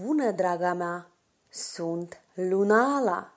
Bună, draga mea! Sunt Lunala!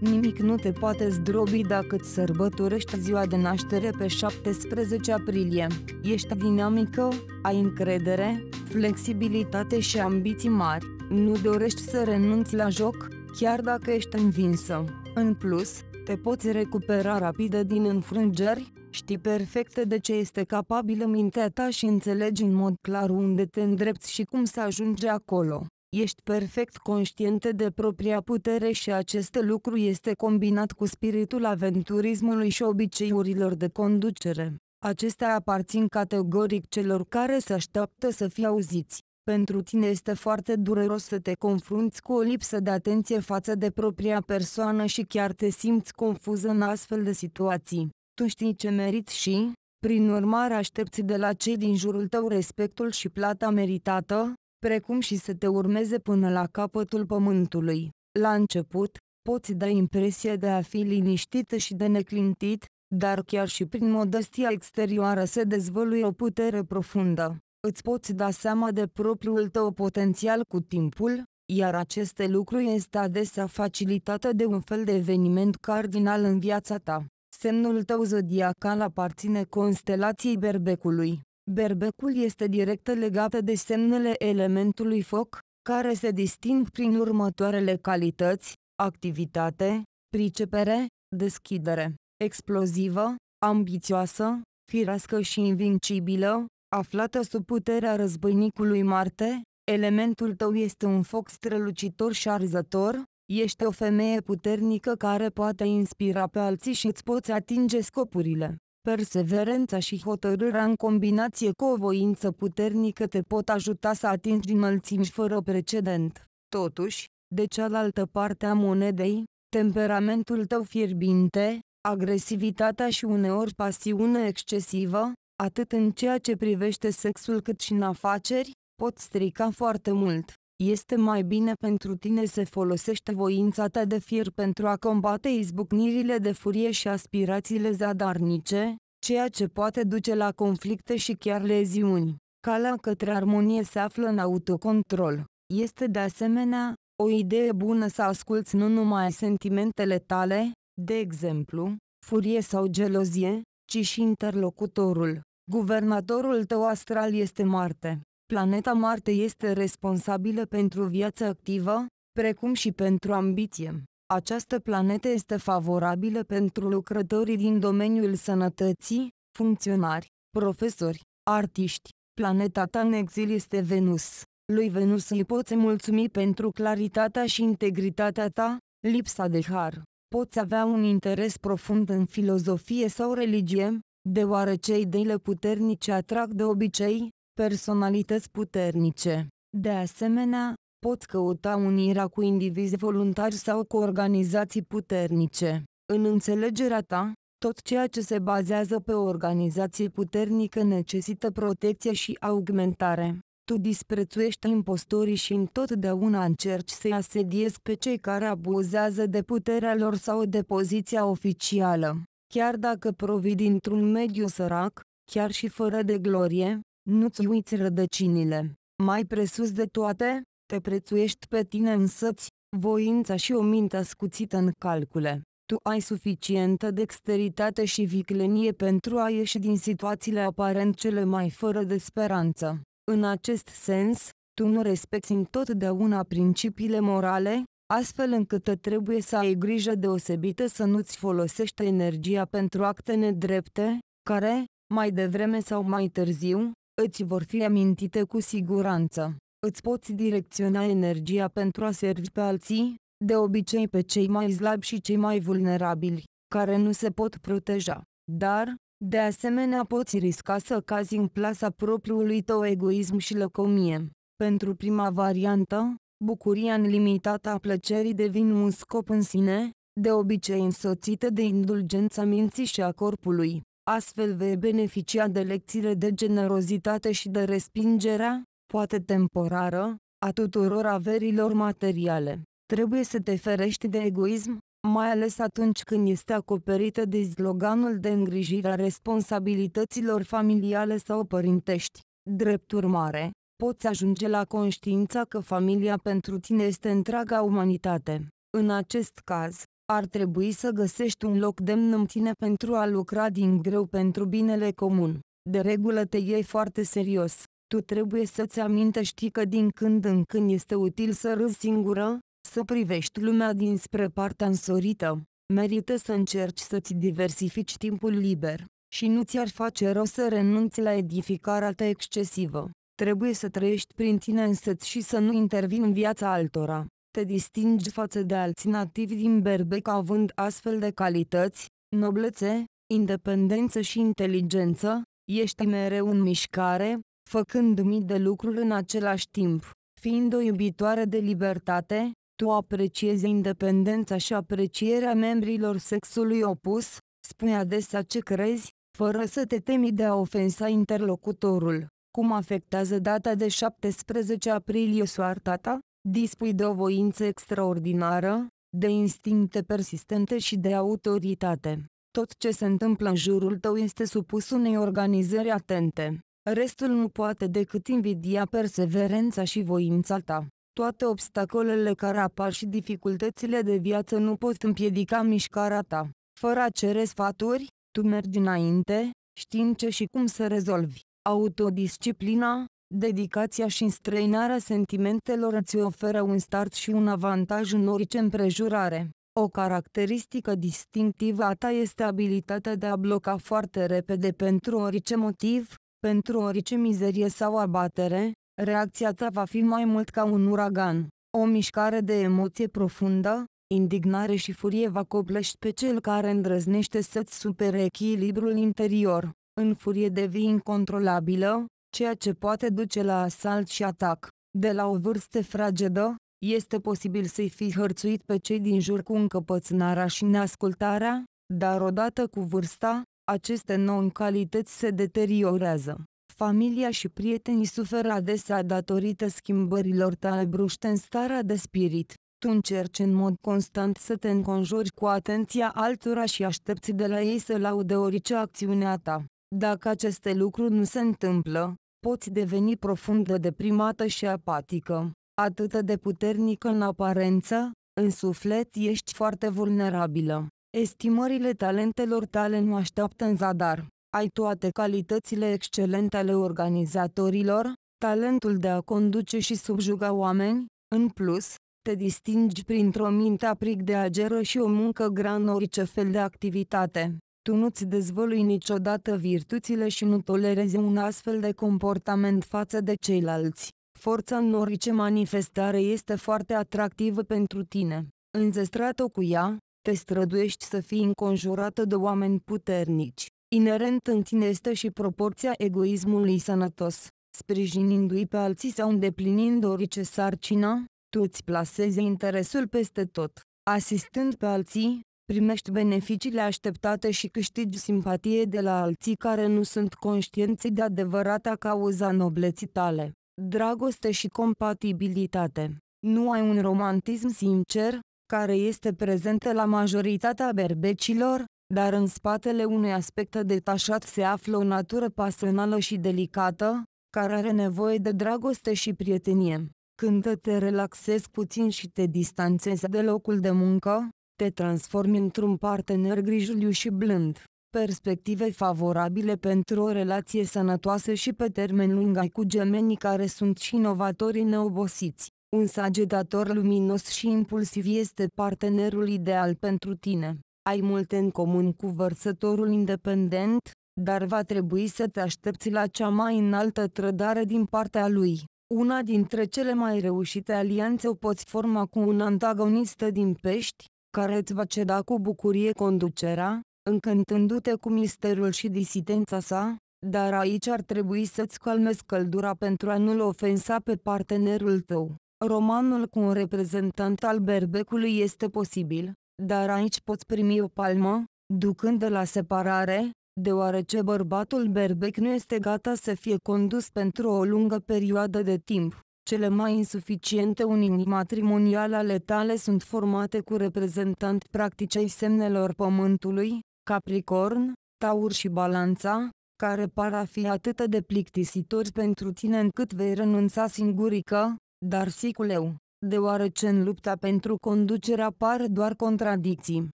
Nimic nu te poate zdrobi dacă îți sărbătorești ziua de naștere pe 17 aprilie. Ești dinamică, ai încredere, flexibilitate și ambiții mari. Nu dorești să renunți la joc, chiar dacă ești învinsă. În plus, te poți recupera rapid din înfrângeri, Știi perfect de ce este capabilă mintea ta și înțelegi în mod clar unde te îndrepți și cum să ajungi acolo. Ești perfect conștientă de propria putere și acest lucru este combinat cu spiritul aventurismului și obiceiurilor de conducere. Acestea aparțin categoric celor care se așteaptă să fie auziți. Pentru tine este foarte dureros să te confrunți cu o lipsă de atenție față de propria persoană și chiar te simți confuză în astfel de situații tu știi ce meriți și, prin urmare aștepți de la cei din jurul tău respectul și plata meritată, precum și să te urmeze până la capătul pământului. La început, poți da impresia de a fi liniștită și de neclintit, dar chiar și prin modestia exterioară se dezvăluie o putere profundă. Îți poți da seama de propriul tău potențial cu timpul, iar aceste lucruri este adesea facilitată de un fel de eveniment cardinal în viața ta. Semnul tău zodiacal aparține constelației berbecului. Berbecul este direct legat de semnele elementului foc, care se disting prin următoarele calități, activitate, pricepere, deschidere, explozivă, ambițioasă, firească și invincibilă, aflată sub puterea războinicului Marte, elementul tău este un foc strălucitor și arzător, Ești o femeie puternică care poate inspira pe alții și îți poți atinge scopurile. Perseverența și hotărârea în combinație cu o voință puternică te pot ajuta să atingi înălțimi fără precedent. Totuși, de cealaltă parte a monedei, temperamentul tău fierbinte, agresivitatea și uneori pasiune excesivă, atât în ceea ce privește sexul cât și în afaceri, pot strica foarte mult. Este mai bine pentru tine să folosești voința ta de fier pentru a combate izbucnirile de furie și aspirațiile zadarnice, ceea ce poate duce la conflicte și chiar leziuni. Calea către armonie se află în autocontrol. Este de asemenea, o idee bună să asculți nu numai sentimentele tale, de exemplu, furie sau gelozie, ci și interlocutorul. Guvernatorul tău astral este Marte. Planeta Marte este responsabilă pentru viață activă, precum și pentru ambiție. Această planetă este favorabilă pentru lucrătorii din domeniul sănătății, funcționari, profesori, artiști. Planeta ta în exil este Venus. Lui Venus îi poți mulțumi pentru claritatea și integritatea ta, lipsa de har. Poți avea un interes profund în filozofie sau religie, deoarece ideile puternice atrag de obicei, personalități puternice. De asemenea, pot căuta unirea cu indivizi voluntari sau cu organizații puternice. În înțelegerea ta, tot ceea ce se bazează pe organizație puternică necesită protecție și augmentare. Tu disprețuiești impostorii și întotdeauna încerci să-i asediezi pe cei care abuzează de puterea lor sau de poziția oficială. Chiar dacă provii dintr-un mediu sărac, chiar și fără de glorie, nu-ți uiți rădăcinile. Mai presus de toate, te prețuiești pe tine însăți, voința și o minte ascuțită în calcule. Tu ai suficientă dexteritate și viclenie pentru a ieși din situațiile aparent cele mai fără de speranță. În acest sens, tu nu respecti întotdeauna principiile morale, astfel încât trebuie să ai grijă deosebită să nu-ți folosești energia pentru acte nedrepte, care, mai devreme sau mai târziu, îți vor fi amintite cu siguranță. Îți poți direcționa energia pentru a servi pe alții, de obicei pe cei mai slabi și cei mai vulnerabili, care nu se pot proteja. Dar, de asemenea poți risca să cazi în plasa propriului tău egoism și lăcomie. Pentru prima variantă, bucuria nelimitată a plăcerii devine un scop în sine, de obicei însoțită de indulgența minții și a corpului. Astfel vei beneficia de lecțiile de generozitate și de respingerea, poate temporară, a tuturor averilor materiale. Trebuie să te ferești de egoism, mai ales atunci când este acoperită de sloganul de îngrijire a responsabilităților familiale sau părintești. Drept urmare, poți ajunge la conștiința că familia pentru tine este întreaga umanitate. În acest caz, ar trebui să găsești un loc demn în tine pentru a lucra din greu pentru binele comun. De regulă te iei foarte serios. Tu trebuie să-ți amintești că din când în când este util să râzi singură, să privești lumea dinspre partea însorită. Merită să încerci să-ți diversifici timpul liber și nu ți-ar face rău să renunți la edificarea ta excesivă. Trebuie să trăiești prin tine însăți și să nu intervin în viața altora te distingi față de alții nativi din Berbec având astfel de calități, noblețe, independență și inteligență, ești mereu în mișcare, făcând mii de lucruri în același timp. Fiind o iubitoare de libertate, tu apreciezi independența și aprecierea membrilor sexului opus, spui adesea ce crezi, fără să te temi de a ofensa interlocutorul. Cum afectează data de 17 aprilie soarta ta? Dispui de o voință extraordinară, de instincte persistente și de autoritate. Tot ce se întâmplă în jurul tău este supus unei organizări atente. Restul nu poate decât invidia perseverența și voința ta. Toate obstacolele care apar și dificultățile de viață nu pot împiedica mișcarea ta. Fără a cere sfaturi, tu mergi înainte, știind ce și cum să rezolvi. Autodisciplina, Dedicația și înstrăinarea sentimentelor îți oferă un start și un avantaj în orice împrejurare. O caracteristică distinctivă a ta este abilitatea de a bloca foarte repede pentru orice motiv, pentru orice mizerie sau abatere, reacția ta va fi mai mult ca un uragan. O mișcare de emoție profundă, indignare și furie va coplești pe cel care îndrăznește să-ți supere echilibrul interior. În furie devii incontrolabilă, ceea ce poate duce la asalt și atac. De la o vârstă fragedă, este posibil să-i fi hărțuit pe cei din jur cu încăpățânarea și neascultarea, dar odată cu vârsta, aceste noi calități se deteriorează. Familia și prietenii suferă adesea datorită schimbărilor tale bruște în starea de spirit. Tu încerci în mod constant să te înconjuri cu atenția altora și aștepți de la ei să laude orice acțiunea ta. Dacă aceste lucruri nu se întâmplă, poți deveni profund deprimată și apatică. Atât de puternică în aparență, în suflet ești foarte vulnerabilă. Estimările talentelor tale nu așteaptă în zadar. Ai toate calitățile excelente ale organizatorilor, talentul de a conduce și subjuga oameni, în plus, te distingi printr-o minte aprig de ageră și o muncă orice fel de activitate tu nu-ți dezvălui niciodată virtuțile și nu tolerezi un astfel de comportament față de ceilalți. Forța în orice manifestare este foarte atractivă pentru tine. Înzestrat-o cu ea, te străduiești să fii înconjurată de oameni puternici. Inerent în tine este și proporția egoismului sănătos. Sprijinindu-i pe alții sau îndeplinind orice sarcină, tu îți plasezi interesul peste tot. Asistând pe alții, primești beneficiile așteptate și câștigi simpatie de la alții care nu sunt conștienți de adevărata cauza nobleții tale, dragoste și compatibilitate. Nu ai un romantism sincer, care este prezent la majoritatea berbecilor, dar în spatele unui aspect detașat se află o natură pasională și delicată, care are nevoie de dragoste și prietenie. Când te relaxezi puțin și te distanțezi de locul de muncă, te transformi într-un partener grijuliu și blând. Perspective favorabile pentru o relație sănătoasă și pe termen lung ai cu gemenii care sunt și inovatori neobosiți. Un sagetator luminos și impulsiv este partenerul ideal pentru tine. Ai multe în comun cu vărsătorul independent, dar va trebui să te aștepți la cea mai înaltă trădare din partea lui. Una dintre cele mai reușite alianțe o poți forma cu un antagonist din pești, care îți va ceda cu bucurie conducerea, încântându-te cu misterul și disidența sa, dar aici ar trebui să-ți calmezi căldura pentru a nu-l ofensa pe partenerul tău. Romanul cu un reprezentant al berbecului este posibil, dar aici poți primi o palmă, ducând de la separare, deoarece bărbatul berbec nu este gata să fie condus pentru o lungă perioadă de timp. Cele mai insuficiente unii matrimoniale ale tale sunt formate cu reprezentant practicei semnelor pământului, Capricorn, Taur și Balanța, care par a fi atât de plictisitori pentru tine încât vei renunța singurică, dar siculeu, deoarece în lupta pentru conducere apar doar contradicții.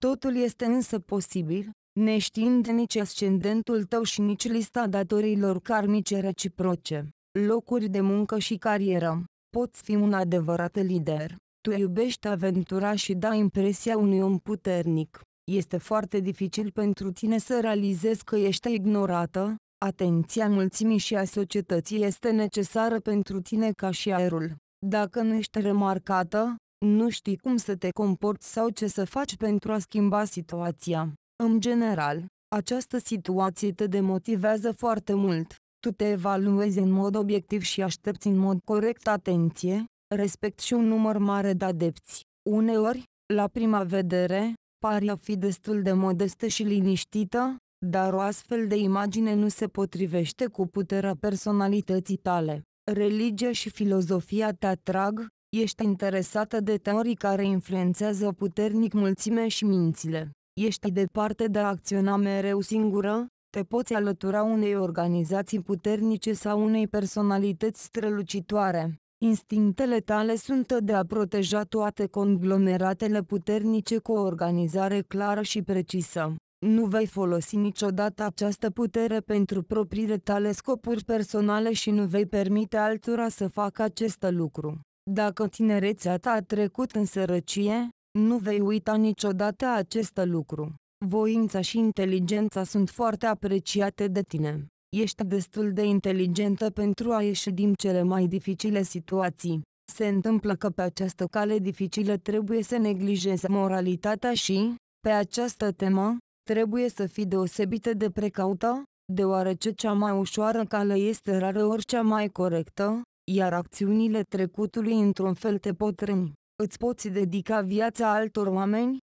Totul este însă posibil, neștiind nici ascendentul tău și nici lista datorilor karmice reciproce locuri de muncă și carieră. Poți fi un adevărat lider. Tu iubești aventura și dai impresia unui om puternic. Este foarte dificil pentru tine să realizezi că ești ignorată, atenția mulțimii și a societății este necesară pentru tine ca și aerul. Dacă nu ești remarcată, nu știi cum să te comporți sau ce să faci pentru a schimba situația. În general, această situație te demotivează foarte mult. Tu te evaluezi în mod obiectiv și aștepți în mod corect atenție, respect și un număr mare de adepți. Uneori, la prima vedere, pare a fi destul de modestă și liniștită, dar o astfel de imagine nu se potrivește cu puterea personalității tale. Religia și filozofia te atrag, ești interesată de teorii care influențează puternic mulțime și mințile. Ești departe de a acționa mereu singură, te poți alătura unei organizații puternice sau unei personalități strălucitoare. Instinctele tale sunt de a proteja toate conglomeratele puternice cu o organizare clară și precisă. Nu vei folosi niciodată această putere pentru propriile tale scopuri personale și nu vei permite altora să facă acest lucru. Dacă tinerețea ta a trecut în sărăcie, nu vei uita niciodată acest lucru voința și inteligența sunt foarte apreciate de tine. Ești destul de inteligentă pentru a ieși din cele mai dificile situații. Se întâmplă că pe această cale dificilă trebuie să neglijezi moralitatea și, pe această temă, trebuie să fii deosebită de precaută, deoarece cea mai ușoară cale este ori cea mai corectă, iar acțiunile trecutului într-un fel te pot răni. Îți poți dedica viața altor oameni,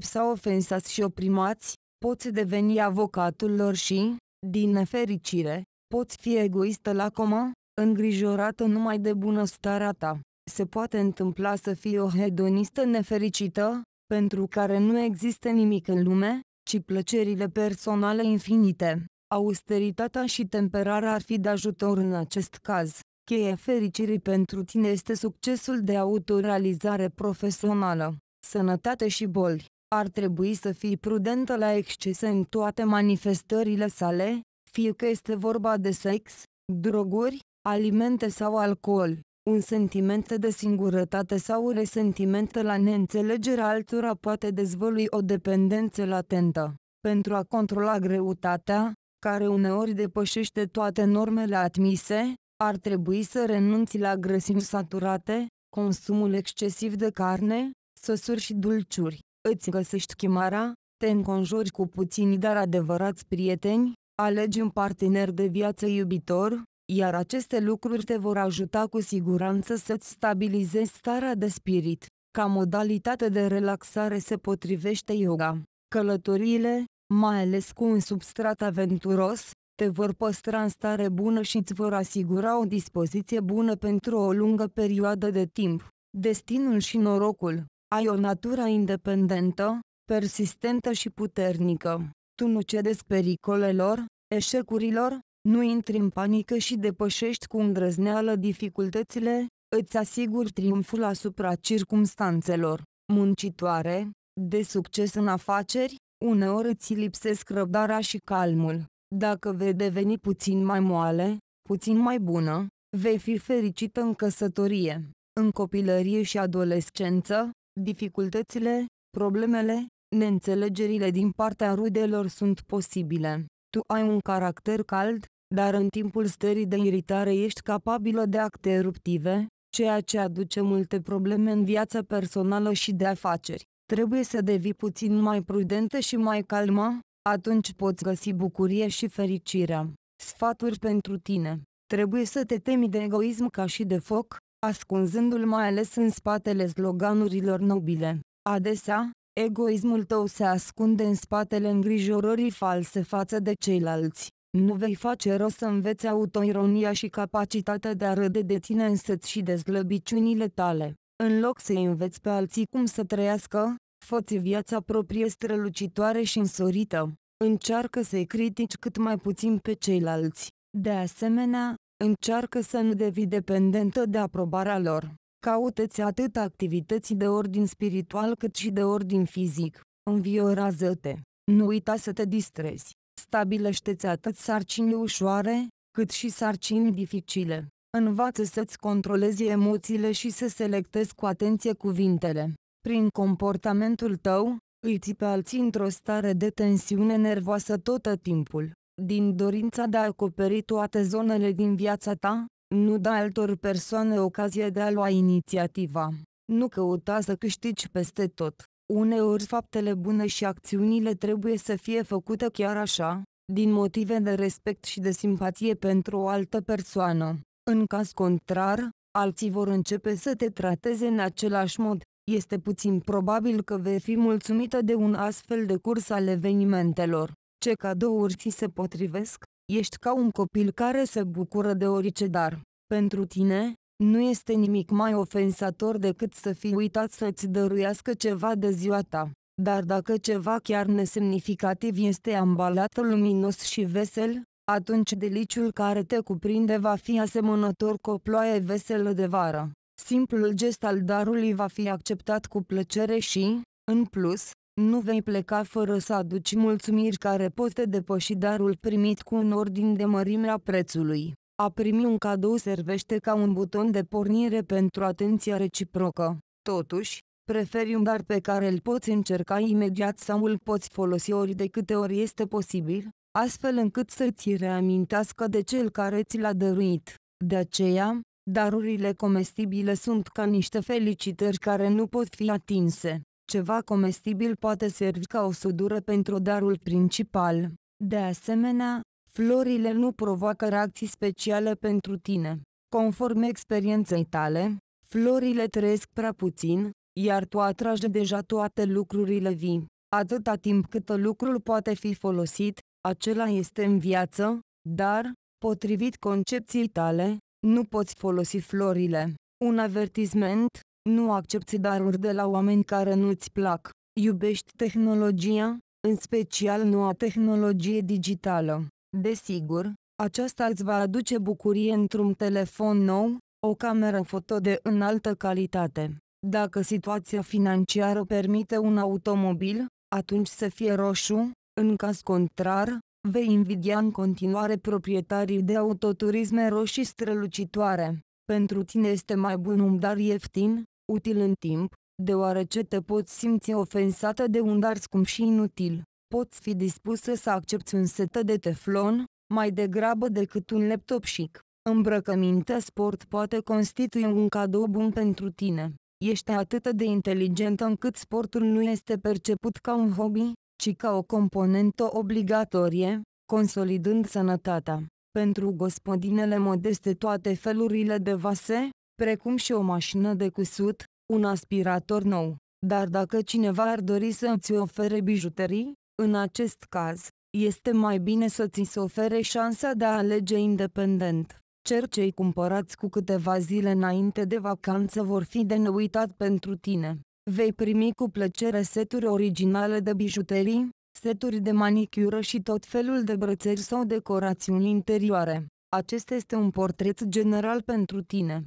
sau ofensați și oprimați, poți deveni avocatul lor și, din nefericire, poți fi egoistă la coma, îngrijorată numai de bunăstarea ta. Se poate întâmpla să fii o hedonistă nefericită, pentru care nu există nimic în lume, ci plăcerile personale infinite. Austeritatea și temperarea ar fi de ajutor în acest caz. Cheia fericirii pentru tine este succesul de autorealizare profesională sănătate și boli. Ar trebui să fii prudentă la excese în toate manifestările sale, fie că este vorba de sex, droguri, alimente sau alcool, un sentiment de singurătate sau un resentiment la neînțelegerea altora poate dezvălui o dependență latentă. Pentru a controla greutatea, care uneori depășește toate normele admise, ar trebui să renunți la grăsimi saturate, consumul excesiv de carne, sosuri și dulciuri. Îți găsești chimara, te înconjori cu puțini dar adevărați prieteni, alegi un partener de viață iubitor, iar aceste lucruri te vor ajuta cu siguranță să-ți stabilizezi starea de spirit. Ca modalitate de relaxare se potrivește yoga. Călătoriile, mai ales cu un substrat aventuros, te vor păstra în stare bună și îți vor asigura o dispoziție bună pentru o lungă perioadă de timp. Destinul și norocul ai o natură independentă, persistentă și puternică. Tu nu cedezi pericolelor, eșecurilor, nu intri în panică și depășești cu îndrăzneală dificultățile, îți asiguri triumful asupra circumstanțelor. Muncitoare, de succes în afaceri, uneori îți lipsesc răbdarea și calmul. Dacă vei deveni puțin mai moale, puțin mai bună, vei fi fericită în căsătorie, în copilărie și adolescență, Dificultățile, problemele, neînțelegerile din partea rudelor sunt posibile. Tu ai un caracter cald, dar în timpul stării de iritare ești capabilă de acte eruptive, ceea ce aduce multe probleme în viața personală și de afaceri. Trebuie să devii puțin mai prudentă și mai calmă, atunci poți găsi bucurie și fericirea. Sfaturi pentru tine. Trebuie să te temi de egoism ca și de foc, ascunzându-l mai ales în spatele sloganurilor nobile. Adesea, egoismul tău se ascunde în spatele îngrijorării false față de ceilalți. Nu vei face rost să înveți autoironia și capacitatea de a râde de tine însăți și de zlăbiciunile tale. În loc să-i înveți pe alții cum să trăiască, fă-ți viața proprie strălucitoare și însorită. Încearcă să-i critici cât mai puțin pe ceilalți. De asemenea, Încearcă să nu devii dependentă de aprobarea lor. Caută-ți atât activități de ordin spiritual cât și de ordin fizic. Înviorează-te. Nu uita să te distrezi. Stabilește-ți atât sarcini ușoare, cât și sarcini dificile. Învață să-ți controlezi emoțiile și să selectezi cu atenție cuvintele. Prin comportamentul tău, îi ții pe alții într-o stare de tensiune nervoasă tot timpul din dorința de a acoperi toate zonele din viața ta, nu da altor persoane ocazie de a lua inițiativa. Nu căuta să câștigi peste tot. Uneori faptele bune și acțiunile trebuie să fie făcute chiar așa, din motive de respect și de simpatie pentru o altă persoană. În caz contrar, alții vor începe să te trateze în același mod. Este puțin probabil că vei fi mulțumită de un astfel de curs al evenimentelor. Ce cadouri ți se potrivesc? Ești ca un copil care se bucură de orice dar. Pentru tine, nu este nimic mai ofensator decât să fii uitat să-ți dăruiască ceva de ziua ta. Dar dacă ceva chiar nesemnificativ este ambalat luminos și vesel, atunci deliciul care te cuprinde va fi asemănător cu o ploaie veselă de vară. Simplul gest al darului va fi acceptat cu plăcere și, în plus, nu vei pleca fără să aduci mulțumiri care pot te depăși darul primit cu un ordin de mărime a prețului. A primi un cadou servește ca un buton de pornire pentru atenția reciprocă. Totuși, preferi un dar pe care îl poți încerca imediat sau îl poți folosi ori de câte ori este posibil, astfel încât să-ți reamintească de cel care ți l-a dăruit. De aceea, darurile comestibile sunt ca niște felicitări care nu pot fi atinse. Ceva comestibil poate servi ca o sudură pentru darul principal. De asemenea, florile nu provoacă reacții speciale pentru tine. Conform experienței tale, florile trăiesc prea puțin, iar tu atragi deja toate lucrurile vii. Atâta timp cât lucrul poate fi folosit, acela este în viață, dar, potrivit concepției tale, nu poți folosi florile. Un avertisment, nu accepti daruri de la oameni care nu-ți plac. Iubești tehnologia, în special noua tehnologie digitală. Desigur, aceasta îți va aduce bucurie într-un telefon nou, o cameră foto de înaltă calitate. Dacă situația financiară permite un automobil, atunci să fie roșu, în caz contrar, vei invidia în continuare proprietarii de autoturisme roșii strălucitoare. Pentru tine este mai bun un dar ieftin, util în timp, deoarece te poți simți ofensată de un dar scump și inutil. Poți fi dispusă să accepti un set de teflon, mai degrabă decât un laptop chic. Îmbrăcămintea sport poate constitui un cadou bun pentru tine. Ești atât de inteligentă încât sportul nu este perceput ca un hobby, ci ca o componentă obligatorie, consolidând sănătatea. Pentru gospodinele modeste toate felurile de vase, precum și o mașină de cusut, un aspirator nou. Dar dacă cineva ar dori să îți ofere bijuterii, în acest caz, este mai bine să ți se ofere șansa de a alege independent. Cer cei cumpărați cu câteva zile înainte de vacanță vor fi de neuitat pentru tine. Vei primi cu plăcere seturi originale de bijuterii, seturi de manicură și tot felul de brățări sau decorațiuni interioare. Acesta este un portret general pentru tine